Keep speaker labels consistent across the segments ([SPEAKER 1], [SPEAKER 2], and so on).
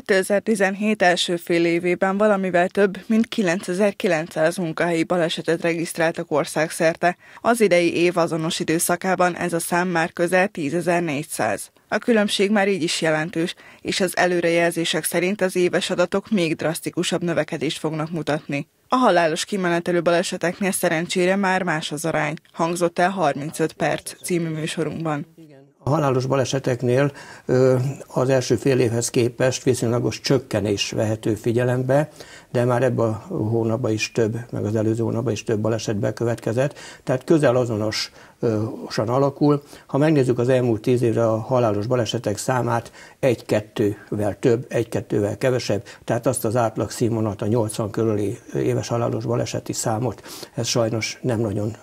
[SPEAKER 1] 2017 első fél évében valamivel több, mint 9900 munkahelyi balesetet regisztráltak országszerte. Az idei év azonos időszakában ez a szám már közel 10400. A különbség már így is jelentős, és az előrejelzések szerint az éves adatok még drasztikusabb növekedést fognak mutatni. A halálos kimenetelő baleseteknél szerencsére már más az arány, hangzott el 35 perc című műsorunkban.
[SPEAKER 2] A halálos baleseteknél az első fél évhez képest viszonylagos csökkenés vehető figyelembe, de már ebben a hónapban is több, meg az előző hónapban is több baleset bekövetkezett, tehát közel azonosan alakul. Ha megnézzük az elmúlt tíz évre a halálos balesetek számát, egy-kettővel több, egy-kettővel kevesebb, tehát azt az átlag színvonat, a 80 körüli éves halálos baleseti számot, ez sajnos nem nagyon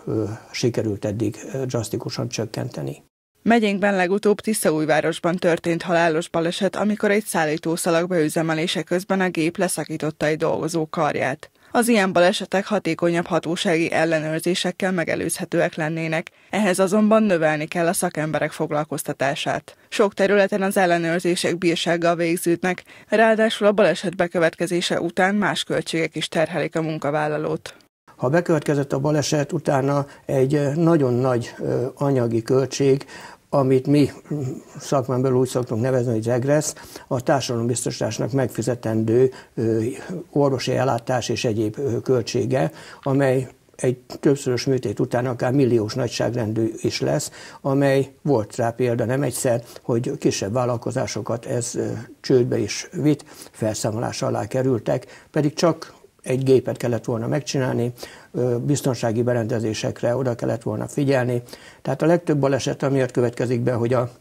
[SPEAKER 2] sikerült eddig drasztikusan csökkenteni.
[SPEAKER 1] Megyénkben legutóbb Tiszaújvárosban történt halálos baleset, amikor egy szállítószalag beüzemelése közben a gép leszakította egy dolgozó karját. Az ilyen balesetek hatékonyabb hatósági ellenőrzésekkel megelőzhetőek lennének, ehhez azonban növelni kell a szakemberek foglalkoztatását. Sok területen az ellenőrzések bírsággal végződnek, ráadásul a baleset bekövetkezése után más költségek is terhelik a munkavállalót.
[SPEAKER 2] Ha bekövetkezett a baleset, utána egy nagyon nagy anyagi költség, amit mi szakmán belül úgy szoktunk nevezni, hogy regressz, a társadalombiztosításnak megfizetendő orvosi ellátás és egyéb költsége, amely egy többszörös műtét után akár milliós nagyságrendű is lesz, amely volt rá példa nem egyszer, hogy kisebb vállalkozásokat ez csődbe is vitt, felszámolás alá kerültek, pedig csak egy gépet kellett volna megcsinálni, biztonsági berendezésekre oda kellett volna figyelni. Tehát a legtöbb baleset amiatt következik be, hogy a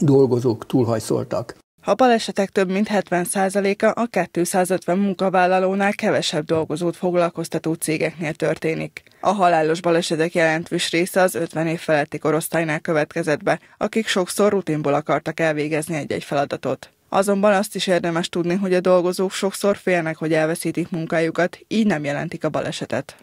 [SPEAKER 2] dolgozók túlhajszoltak. A balesetek
[SPEAKER 1] több mint 70%-a a 250 munkavállalónál kevesebb dolgozót foglalkoztató cégeknél történik. A halálos balesetek jelentős része az 50 év feletti korosztálynál következett be, akik sokszor rutinból akartak elvégezni egy-egy feladatot. Azonban azt is érdemes tudni, hogy a dolgozók sokszor félnek, hogy elveszítik munkájukat, így nem jelentik a balesetet.